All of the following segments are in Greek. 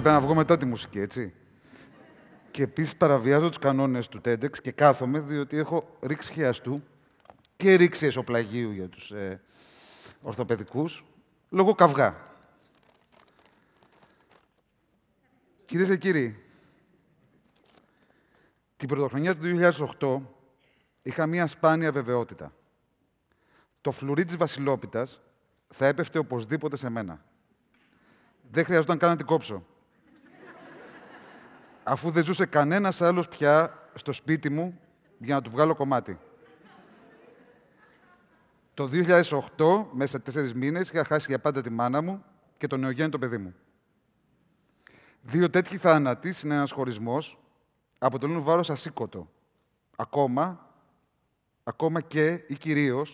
έπρεπε να βγω μετά τη μουσική, έτσι. Και επίσης παραβιάζω τους κανόνες του TEDx και κάθομαι, διότι έχω ρίξει χιαστού και ρίξει εσωπλαγίου για τους ε, ορθοπαιδικούς, λόγω καυγά. Κυρίες και κύριοι, την πρωτοχρονιά του 2008 είχα μία σπάνια βεβαιότητα. Το φλουρί της Βασιλόπιτας θα έπεφτε οπωσδήποτε σε μένα. Δεν χρειαζόταν καν να την κόψω αφού δεν ζούσε κανένας άλλος πια στο σπίτι μου για να του βγάλω κομμάτι. Το 2008, μέσα σε τέσσερις μήνες, είχα χάσει για πάντα τη μάνα μου και το νεογέννητο παιδί μου. Δύο τέτοιοι θάνατοι, είναι ένας χωρισμός, αποτελούν βάρος ασήκωτο. Ακόμα, ακόμα και ή κυρίως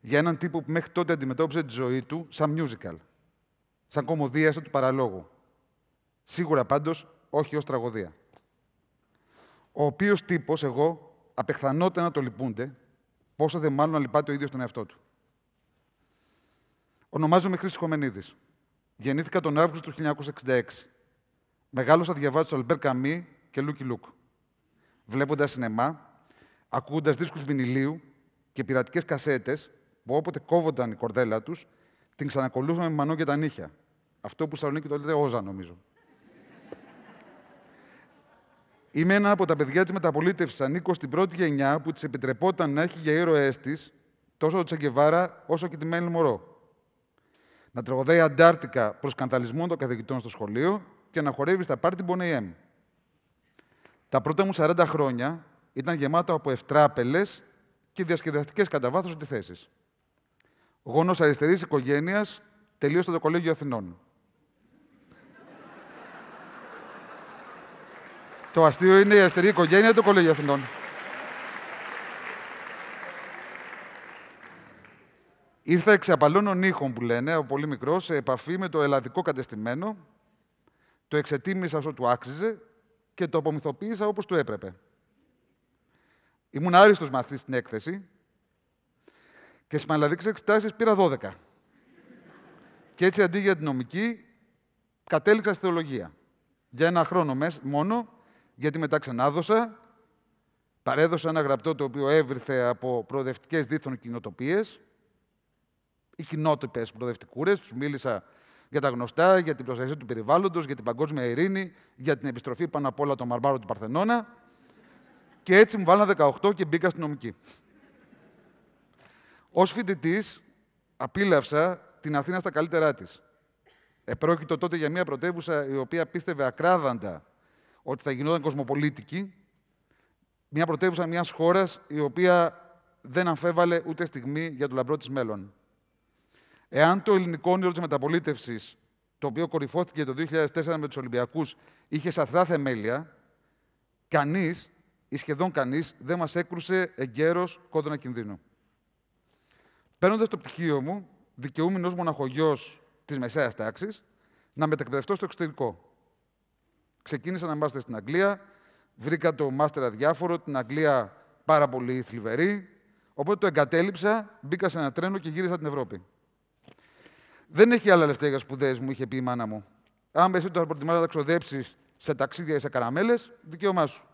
για έναν τύπο που μέχρι τότε αντιμετώπιζε τη ζωή του σαν musical, σαν κομμωδία του παραλόγου. Σίγουρα πάντως όχι ως τραγωδία. Ο οποίος τύπος, εγώ, απεχθανόταν να το λυπούνται, πόσο δε μάλλον να λυπάται ο ίδιος τον εαυτό του. Ονομάζομαι Χρήσης Χωμενίδης. Γεννήθηκα τον Αύγουστο του 1966. Μεγάλωσα διαβάζοντα Αλμπέρ Καμί και Λούκι Λούκ. Βλέποντας σινεμά, ακούγοντας δίσκους βινιλίου και πειρατικές κασέτες που όποτε κόβονταν η κορδέλα τους, την ξανακολούσαμε με μανό και τα νύχια. Αυτό που Σαλονίκη το λέτε όζα, νομίζω. Είμαι ένα από τα παιδιά της μεταπολίτευσης. Ανήκω στην πρώτη γενιά που της επιτρεπόταν να έχει για ήρωές της τόσο τον Τσεγκεβάρα όσο και τη Μέλη Μωρό. Να τραγουδάει αντάρτικα προς σκανδαλισμό των καθηγητών στο σχολείο και να χορεύει στα πάρτι Μπονέιεμ. Τα πρώτα μου 40 χρόνια ήταν γεμάτο από ευτράπελες και διασκεδαστικές κατά βάθος αντιθέσεις. Γόνος αριστερής οικογένειας, τελείωσε το Κολέγιο Αθηνών. Το αστείο είναι η αστερή οικογένεια του Κολέγιου Αθηνών. Ήρθα εξ απαλώνων ήχων που λένε, ο πολύ μικρός, σε επαφή με το ελλαδικό κατεστημένο, το εξετίμησα όσο του άξιζε και το απομυθοποίησα όπως του έπρεπε. Ήμουν άριστος μαθητή στην έκθεση και στις εκτάσεις εξετάσεις πήρα 12. και έτσι αντί για την νομική, κατέληξα στη θεολογία. Για ένα χρόνο μόνο γιατί μετά ξανάδωσα, παρέδωσα ένα γραπτό το οποίο έβριθε από προοδευτικές δίθων κοινοτοπίες, οι κοινότυπε προοδευτικούρες, τους μίλησα για τα γνωστά, για την προστασία του περιβάλλοντος, για την παγκόσμια ειρήνη, για την επιστροφή πάνω απ' όλα των μαρμάρων του Παρθενώνα. Και έτσι μου βάλανε 18 και μπήκα στην νομική. Ως φοιτητής, απίλαυσα την Αθήνα στα καλύτερά της. Επρόκειτο τότε για μια πρωτεύουσα η οποία πίστευε ακράδαντα ότι θα γινόταν κοσμοπολίτικη, μια πρωτεύουσα μιας χώρας η οποία δεν αφέβαλε ούτε στιγμή για το λαμπρό της μέλλον. Εάν το ελληνικό όνειρο της μεταπολίτευσης, το οποίο κορυφώθηκε το 2004 με τους Ολυμπιακούς, είχε σαθρά θεμέλια, κανείς ή σχεδόν κανείς δεν μας έκρουσε εγκαίρως κόντωνα κινδύνου. Παίρνοντας το πτυχίο μου, δικαιούμενο μοναχογιός της μεσαίας τάξης, να μετακπαιδευτώ στο εξωτερικό. Ξεκίνησα να μάστερ στην Αγγλία, βρήκα το μάστερ αδιάφορο, την Αγγλία πάρα πολύ θλιβερή, οπότε το εγκατέλειψα, μπήκα σε ένα τρένο και γύρισα την Ευρώπη. Δεν έχει άλλα λεφτά για σπουδέ, μου είχε πει η μάνα μου. Αν εσύ το προτιμάς να τα ξοδέψεις σε ταξίδια ή σε καραμέλες, δικαίωμά σου.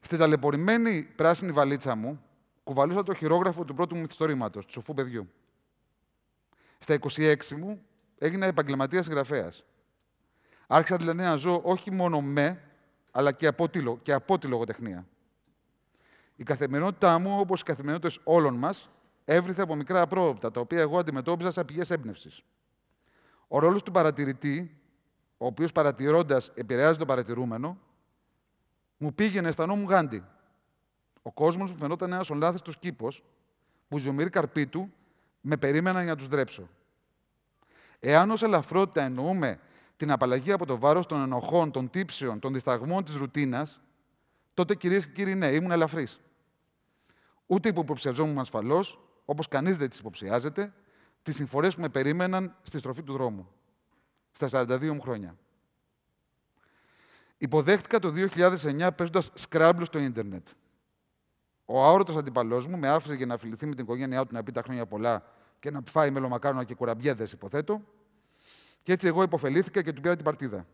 Στην ταλαιπωρημένη πράσινη βαλίτσα μου κουβαλούσα το χειρόγραφο του πρώτου μου μυθιστορήματο, του σοφού παιδιού. Στα 26 μου έγινα επαγγελματίας συγγραφέας. Άρχισα δηλαδή να ζω όχι μόνο με, αλλά και από τη, και από τη λογοτεχνία. Η καθημερινότητά μου, όπως οι καθημερινότητες όλων μας, έβριθε από μικρά απρόοπτα, τα οποία εγώ αντιμετώπιζα σαν πηγές έμπνευσης. Ο ρόλος του παρατηρητή, ο οποίος παρατηρώντας επηρεάζει τον παρατηρούμενο, μου πήγαινε, αισθανόμουν γάντι. Ο κόσμος μου φαινόταν ένας ολάθιστος κήπος που ζωμήρει καρπί του με περίμενα για να τους δρέψω. Εάν ως ελαφρότητα εννοούμε την απαλλαγή από το βάρος των ενοχών, των τύψεων, των δισταγμών της ρουτίνας, τότε κυρίες και κύριοι, ναι, ήμουν ελαφρύς. Ούτε υποψιαζόμουν ασφαλώς, όπως κανείς δεν τις υποψιάζεται, τις συμφορές που με περίμεναν στη στροφή του δρόμου. Στα 42 μου χρόνια. Υποδέχτηκα το 2009 παίζοντα σκράμπλου στο ίντερνετ. Ο αόρατο αντιπαλός μου με άφησε για να φιληθεί με την οικογένειά του να πει τα χρόνια πολλά και να φάει μελομακάρονα και κουραμπιέδες, υποθέτω, και έτσι εγώ υποφελήθηκα και του πήρα την παρτίδα.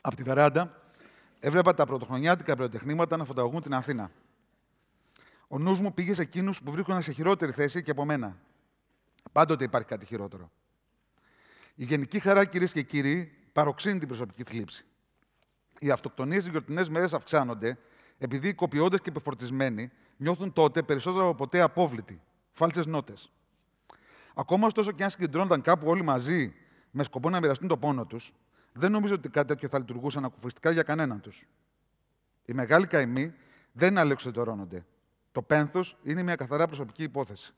Από τη βεράντα έβλεπα τα πρωτοχρονιάτικα πυροτεχνήματα να φωταγωγούν την Αθήνα. Ο νους μου πήγε σε εκείνους που βρίσκονταν σε χειρότερη θέση και από μένα. Πάντοτε υπάρχει κάτι χειρότερο. Η γενική χαρά, κυρίες και κύριοι, παροξύνει την προσωπική θλίψη. Οι αυτοκτονίες στι γιορτινές μέρες αυξάνονται επειδή οι κοπιώντε και υπεφορτισμένοι νιώθουν τότε περισσότερο από ποτέ απόβλητοι, φάλτσε νότες. Ακόμα ωστόσο και αν συγκεντρώνονταν κάπου όλοι μαζί με σκοπό να μοιραστούν το πόνο τους, δεν νομίζω ότι κάτι τέτοιο θα λειτουργούσε ανακουφιστικά για κανέναν τους. Οι μεγάλοι καημοί δεν αλεξιδωρώνονται. Το πένθος είναι μια καθαρά προσωπική υπόθεση.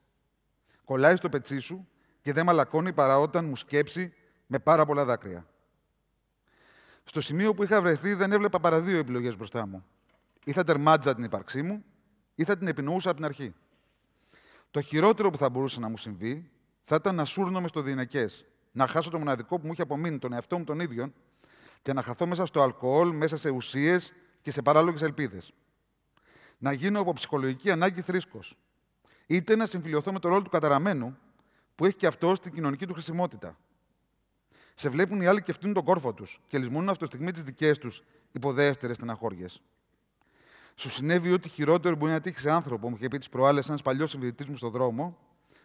Κολλάει στο πετσί σου και δεν μαλακώνει παρά όταν μου σκέψει με πάρα πολλά δάκρυα. Στο σημείο που είχα βρεθεί, δεν έβλεπα παρά δύο επιλογές μπροστά μου. Ή θα τερμάτιζα την ύπαρξή μου, ή θα την επινοούσα από την αρχή. Το χειρότερο που θα μπορούσε να μου συμβεί θα ήταν να σούρνομαι στο διενεκές, να χάσω το μοναδικό που μου είχε απομείνει, τον εαυτό μου τον ίδιο, και να χαθώ μέσα στο αλκοόλ, μέσα σε ουσίες και σε παράλογες ελπίδες. Να γίνω από ψυχολογική ανάγκη θρήσκος. Είτε να συμφιλειωθώ με το ρόλο του καταραμένου, που έχει και αυτό στην κοινωνική του χρησιμότητα. Σε βλέπουν οι άλλοι και φτύνουν τον κόρφο τους και λησμονούν αυτή τη στιγμή τις δικές τους υποδέστερες στεναχώριες. Σου συνέβη ό,τι χειρότερο μπορεί να τύχει σε άνθρωπο, μου είχε πει τις προάλλες ένας παλιός μου στον δρόμο,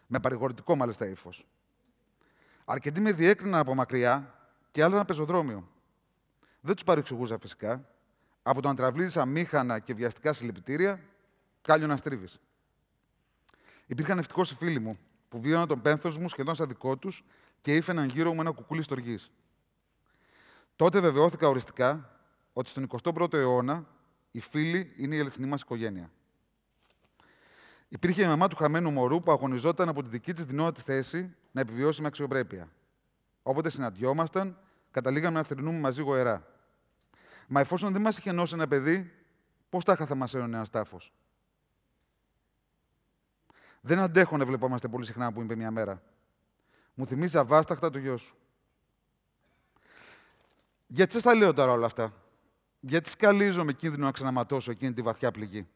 με παρηγορητικό μάλιστα ύφος. Αρκετοί με διέκριναν από μακριά και άλλαζαν πεζοδρόμιο. Δεν τους παρεξηγούσα φυσικά. Από το να τραβλίζα μήχανα και βιαστικά συλληπιτήρια, κάλιο να στρίβεις. Υπήρχαν ευτυχώς οι φίλοι μου που βίωναν τον πένθος μου σχεδόν σαν δικό τους και ήφαιναν γύρω μου ένα κουκούλι στοργής. Τότε βεβαιώθηκα οριστικά ότι στον 21ο αιώνα οι φίλοι είναι η αληθινή μας οικογένεια. Υπήρχε η μαμά του χαμένου μωρού που αγωνιζόταν από τη δική της δυνότητα θέση να επιβιώσει με αξιοπρέπεια. Όποτε συναντιόμασταν, καταλήγαμε να θρυνούμε μαζί γοερά. Μα εφόσον δεν μας είχε ενώσει ένα παιδί, πώς τα θα μα ένωνε ένας τάφος. Δεν αντέχω να βλεπόμαστε πολύ συχνά, που είπε μια μέρα. Μου θυμίζει αβάσταχτα το γιο σου. Γιατί σα τα λέω τώρα όλα αυτά. Γιατί σκαλίζω κίνδυνο να ξαναματώσω εκείνη τη βαθιά πληγή.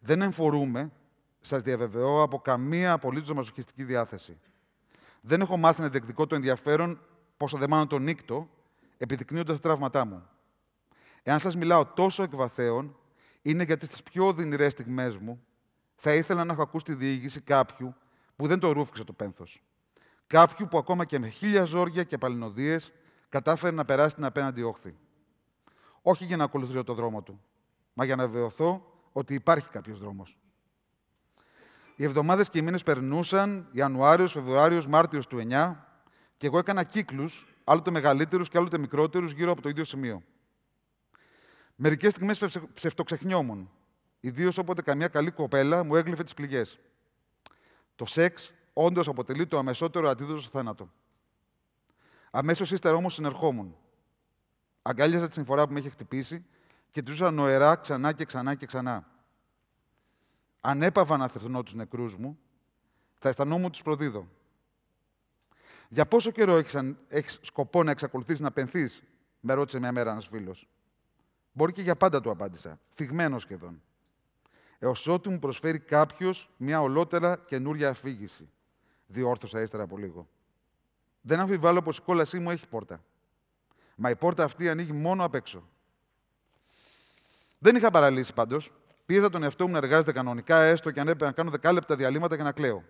Δεν εμφορούμε, σας διαβεβαιώ, από καμία απολύτως μαζοχιστική διάθεση. Δεν έχω μάθει να διεκδικώ το ενδιαφέρον πόσο δε δεμάνω τον νύκτο, επιδεικνύοντας τα τραύματά μου. Εάν σας μιλάω τόσο εκ είναι γιατί στις πιο οδυνηρές στιγμές μου θα ήθελα να έχω ακούσει τη διήγηση κάποιου που δεν το ρούφηξε το πένθος. Κάποιου που ακόμα και με χίλια ζόρια και παλινοδίες κατάφερε να περάσει την απέναντι όχθη. Όχι για να ακολουθήσω το δρόμο του, μα για να βεβαιωθώ ότι υπάρχει κάποιος δρόμος. Οι εβδομάδες και οι μήνες περνούσαν, Ιανουάριος, Φεβρουάριος, Μάρτιος του 9 και εγώ έκανα κύκλους, άλλοτε μεγαλύτερους και άλλοτε μικρότερους γύρω από το ίδιο σημείο. Μερικές στιγμές ψευτοξεχνιόμουν, ιδίως όποτε καμιά καλή κοπέλα μου έγλυφε τις πληγές. Το σεξ όντως αποτελεί το αμεσότερο αντίδοτο στο θάνατο. Αμέσως ύστερα όμως συνερχόμουν. Αγκάλιαζα τη συμφορά που με είχε χτυπήσει και τρούσαν νοερά ξανά και ξανά και ξανά. Αν έπαυα να θερθνώ τους νεκρούς μου, θα αισθανόμουν τους προδίδω. Για πόσο καιρό έχεις, σκοπό να εξακολουθείς να πενθείς, με ρώτησε μια μέρα ένας φίλος. Μπορεί και για πάντα του απάντησα, θυγμένος σχεδόν. Εώ ό,τι μου προσφέρει κάποιος μια ολότερα καινούρια αφήγηση. Διόρθωσα ύστερα από λίγο. Δεν αμφιβάλλω πως η κόλασή μου έχει πόρτα. Μα η πόρτα αυτή ανοίγει μόνο απ' έξω. Δεν είχα παραλύσει πάντως. Πίεζα τον εαυτό μου να εργάζεται κανονικά, έστω και αν έπρεπε να κάνω δεκάλεπτα διαλύματα και να κλαίω.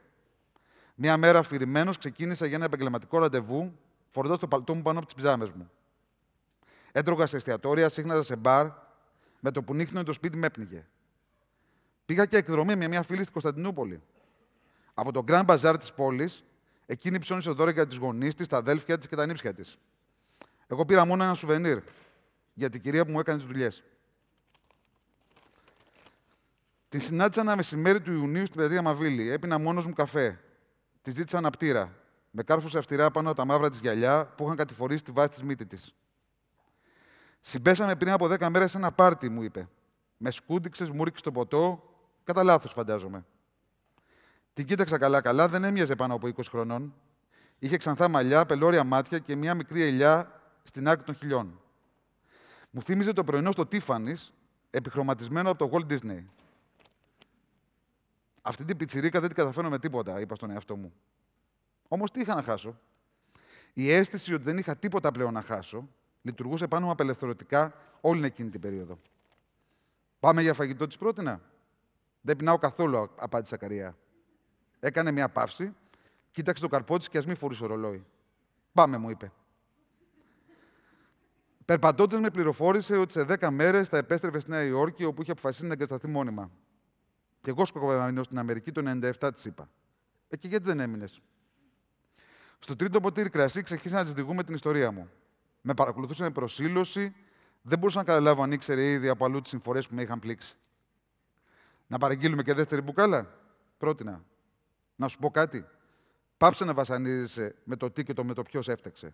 Μια μέρα αφηρημένος ξεκίνησα για ένα επαγγελματικό ραντεβού, φορτώντα το παλτό μου πάνω από τις πιζάμε μου. Έτρωγα σε εστιατόρια, σύχναζα σε μπαρ, με το που νύχνωνε το σπίτι με έπνιγε. Πήγα και εκδρομή με μια φίλη στην Κωνσταντινούπολη. Από το Grand Bazaar της πόλης, εκείνη ψώνισε δώρα για τις γονείς της, τα αδέλφια της και τα νύψια της. Εγώ πήρα μόνο ένα σουβενίρ για την κυρία που μου έκανε τις δουλειές. Τη συνάντησα ένα μεσημέρι του Ιουνίου στην πλατεία Μαβίλη. Έπεινα μόνος μου καφέ. Τη ζήτησα αναπτήρα. Με κάρφωσε αυτηρά πάνω από τα μαύρα της γυαλιά που είχαν κατηφορήσει τη βάση της μύτη της. Συμπέσαμε πριν από δέκα μέρες σε ένα πάρτι, μου είπε. Με σκούντιξες, μου ρίξες το ποτό. Κατά λάθος, φαντάζομαι. Την κοίταξα καλά-καλά, δεν έμοιαζε πάνω από 20 χρονών. Είχε ξανθά μαλλιά, πελώρια μάτια και μια μικρή ελιά στην άκρη των χιλιών. Μου θύμιζε το πρωινό στο Τίφανη, επιχρωματισμένο από το Walt Disney. Αυτή την πιτσιρίκα δεν την καταφέρνω με τίποτα, είπα στον εαυτό μου. Όμως τι είχα να χάσω. Η αίσθηση ότι δεν είχα τίποτα πλέον να χάσω λειτουργούσε πάνω μου απελευθερωτικά όλη εκείνη την περίοδο. Πάμε για φαγητό της πρότεινα. Δεν πεινάω καθόλου, απάντησε καρία. Έκανε μια παύση, κοίταξε το καρπό της και ας μην φορούσε ρολόι. Πάμε, μου είπε. Περπατώντας, με πληροφόρησε ότι σε 10 μέρες θα επέστρεφε στη Νέα Υόρκη, όπου είχε αποφασίσει να εγκατασταθεί μόνιμα. Και εγώ σκοπεύω στην Αμερική το 97 της είπα. Ε, και γιατί δεν έμεινες. Στο τρίτο ποτήρι κρασί ξεχύρισα να τη διηγούμε την ιστορία μου. Με παρακολουθούσε με προσήλωση, δεν μπορούσα να καταλάβω αν ήξερε ήδη από αλλού τις συμφορέ που με είχαν πλήξει. Να παραγγείλουμε και δεύτερη μπουκάλα. Πρότεινα. Να σου πω κάτι. Πάψε να βασανίζεσαι με το τι και το με το ποιος έφταξε.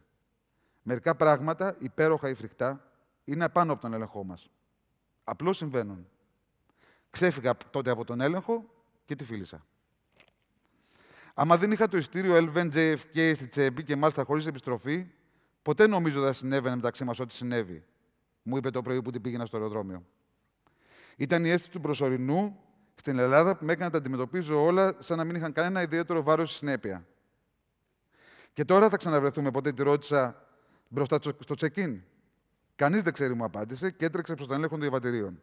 Μερικά πράγματα, υπέροχα ή φρικτά, είναι απάνω από τον έλεγχό μας. Απλώς συμβαίνουν. Ξέφυγα τότε από τον έλεγχο και τη φίλησα. Άμα δεν είχα το ειστήριο Elven JFK στη Τσέμπη και μάλιστα χωρίς επιστροφή, ποτέ νομίζω θα συνέβαινε μεταξύ μας ό,τι συνέβη, μου είπε το πρωί που την πήγαινα στο αεροδρόμιο. Ήταν η αίσθηση του προσωρινού στην Ελλάδα που με έκανε να τα αντιμετωπίζω όλα σαν να μην είχαν κανένα ιδιαίτερο βάρος συνέπεια. Και τώρα θα ξαναβρεθούμε, ποτέ τη ρώτησα μπροστά στο check-in. Κανείς δεν ξέρει, μου απάντησε και έτρεξε προς τον έλεγχο των διαβατηρίων.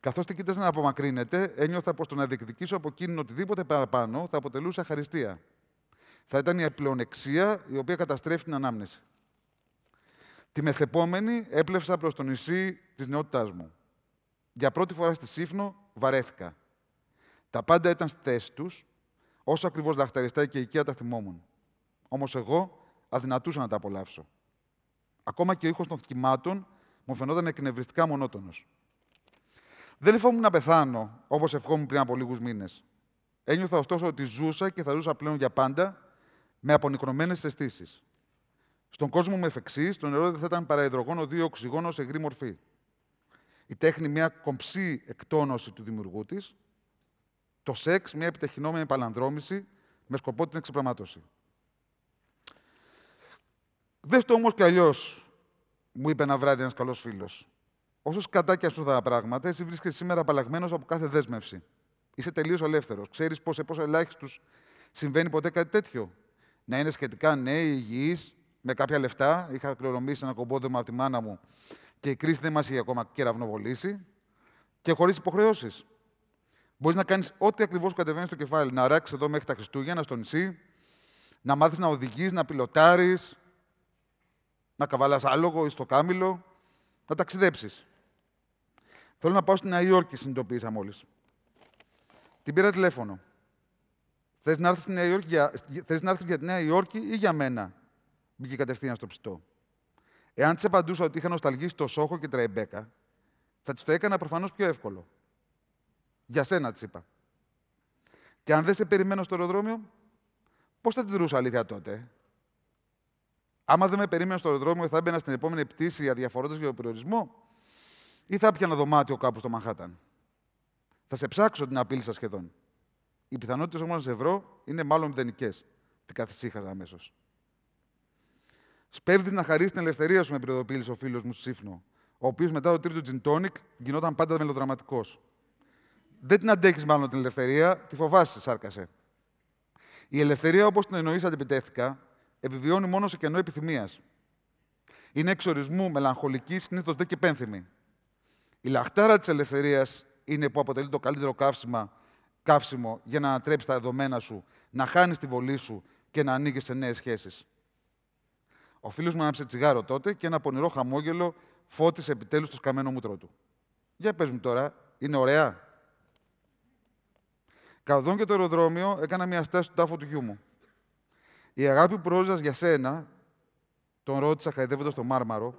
Καθώ την κοίταζα να απομακρύνεται, ένιωθα πως το να διεκδικήσω από εκείνον οτιδήποτε παραπάνω θα αποτελούσε αχαριστία. Θα ήταν η απλεονεξία η οποία καταστρέφει την ανάμνηση. Τη μεθεπόμενη έπλευσα προς το νησί της νεότητάς μου. Για πρώτη φορά στη Σύφνο βαρέθηκα. Τα πάντα ήταν στη θέση τους, όσο ακριβώς λαχταριστά και οικία τα θυμόμουν. Όμως εγώ αδυνατούσα να τα απολαύσω. Ακόμα και ο ήχος των θυμάτων μου φαινόταν εκνευριστικά μονότονος. Δεν ευχόμουν να πεθάνω, όπως ευχόμουν πριν από λίγους μήνες. Ένιωθα ωστόσο ότι ζούσα και θα ζούσα πλέον για πάντα με απονικρωμένες αισθήσεις. Στον κόσμο μου εφεξής, το νερό δεν θα ήταν παρά υδρογόνο δύο οξυγόνο σε γρή μορφή. Η τέχνη μια κομψή εκτόνωση του δημιουργού της. Το σεξ μια επιτεχνόμενη παλανδρόμηση με σκοπό την εξυπραγμάτωση. Δες το όμως κι αλλιώς, μου είπε ένα βράδυ ένας καλός φίλος. Όσο σκατάκια σου τα πράγματα, εσύ βρίσκεσαι σήμερα απαλλαγμένος από κάθε δέσμευση. Είσαι τελείως ελεύθερος. Ξέρεις πώς σε πόσο ελάχιστους συμβαίνει ποτέ κάτι τέτοιο. Να είναι σχετικά νέοι, υγιείς, με κάποια λεφτά. Είχα κληρονομήσει ένα κομπόδεμα από τη μάνα μου και η κρίση δεν μας είχε ακόμα κεραυνοβολήσει. Και χωρίς υποχρεώσεις. Μπορείς να κάνεις ό,τι ακριβώς κατεβαίνει στο κεφάλι. Να ράξεις εδώ μέχρι τα Χριστούγεννα στο νησί, να μάθεις να οδηγείς, να πιλωτάρει, να καβάλας άλογο ή στο κάμιλο, να ταξιδέψεις. Θέλω να πάω στην Νέα Υόρκη, συνειδητοποίησα μόλις. Την πήρα τηλέφωνο. Θες να έρθεις για... για τη Νέα Υόρκη ή για μένα. Μπήκε κατευθείαν στο ψητό. Εάν της απαντούσα ότι είχα νοσταλγίσει το Σόχο και Τραϊμπέκα, θα της το έκανα προφανώς πιο εύκολο. Για σένα της είπα. Και αν δεν σε περιμένω στο αεροδρόμιο, πώς θα τη δρούσα αλήθεια τότε. Άμα δεν με περίμενα στο αεροδρόμιο, θα έμπαινα στην επόμενη πτήση αδιαφορώντας για τον περιορισμό ή θα πιάνω δωμάτιο κάπου στο Μανχάταν. Θα σε ψάξω την απειλή σας σχεδόν. Οι πιθανότητες όμως να σε βρω είναι μάλλον μηδενικέ. Την καθησύχαζα αμέσως. Σπέβδεις να χαρίσει την ελευθερία σου, με πυροδοποίηση ο φίλος μου Σύφνο, ο οποίος μετά το τρίτο τζιντόνικ γινόταν πάντα μελοδραματικός. Δεν την αντέχεις μάλλον την ελευθερία, τη φοβάσαι, σάρκασε. Η ελευθερία, όπως την εννοείς, αντιπιτέθηκα, επιβιώνει μόνο σε κενό επιθυμίας. Είναι εξορισμού μελαγχολικής, συνήθως δε και πένθυμη. Η λαχτάρα της ελευθερίας είναι που αποτελεί το καλύτερο καύσιμα, καύσιμο για να ανατρέψεις τα δεδομένα σου, να χάνεις τη βολή σου και να ανοίγει σε νέες σχέσεις. Ο φίλος μου άναψε τσιγάρο τότε και ένα πονηρό χαμόγελο φώτισε επιτέλους το σκαμμένο μούτρο του. Για πες μου τώρα, είναι ωραία. Καθόν και το αεροδρόμιο έκανα μια στάση του τάφο του γιού μου. Η αγάπη που για σένα, τον ρώτησα χαϊδεύοντας το μάρμαρο,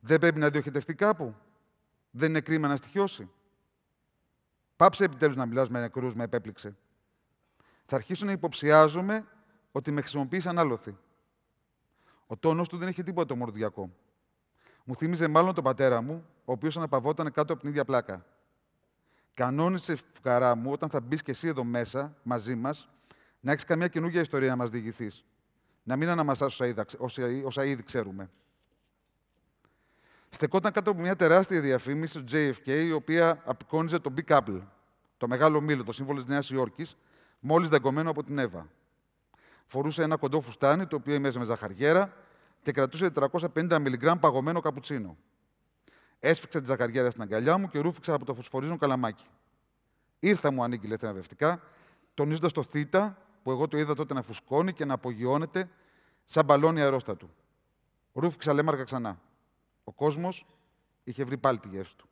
δεν πρέπει να διοχετευτεί κάπου. Δεν είναι κρίμα να στοιχειώσει. Πάψε επιτέλους να μιλάς με νεκρούς, με επέπληξε. Θα αρχίσω να υποψιάζομαι ότι με χρησιμοποιεί ανάλωθη. Ο τόνος του δεν είχε τίποτα το μορδιακό. Μου θύμιζε μάλλον τον πατέρα μου, ο οποίος αναπαυόταν κάτω από την ίδια πλάκα. Κανόνισε φουκαρά μου όταν θα μπεις και εσύ εδώ μέσα μαζί μας να έχεις καμιά καινούργια ιστορία να μας διηγηθείς. Να μην όσα, όσα ήδη ξέρουμε στεκόταν κάτω από μια τεράστια διαφήμιση του JFK, η οποία απεικόνιζε τον Big Apple, το μεγάλο μήλο, το σύμβολο της Νέας Υόρκης, μόλις δαγκωμένο από την Εύα. Φορούσε ένα κοντό φουστάνι, το οποίο έμοιαζε με ζαχαριέρα και κρατούσε 450 μιλιγκράμμ παγωμένο καπουτσίνο. Έσφιξα τη ζαχαριέρα στην αγκαλιά μου και ρούφιξα από το φωσφορίζον καλαμάκι. Ήρθα μου ανήκει θεραπευτικά, τονίζοντας το θήτα που εγώ το είδα τότε να φουσκώνει και να απογειώνεται σαν μπαλόνι αερόστατου. Ρούφηξα λέμαρκα ξανά. Ο κόσμος είχε βρει πάλι τη γεύση του.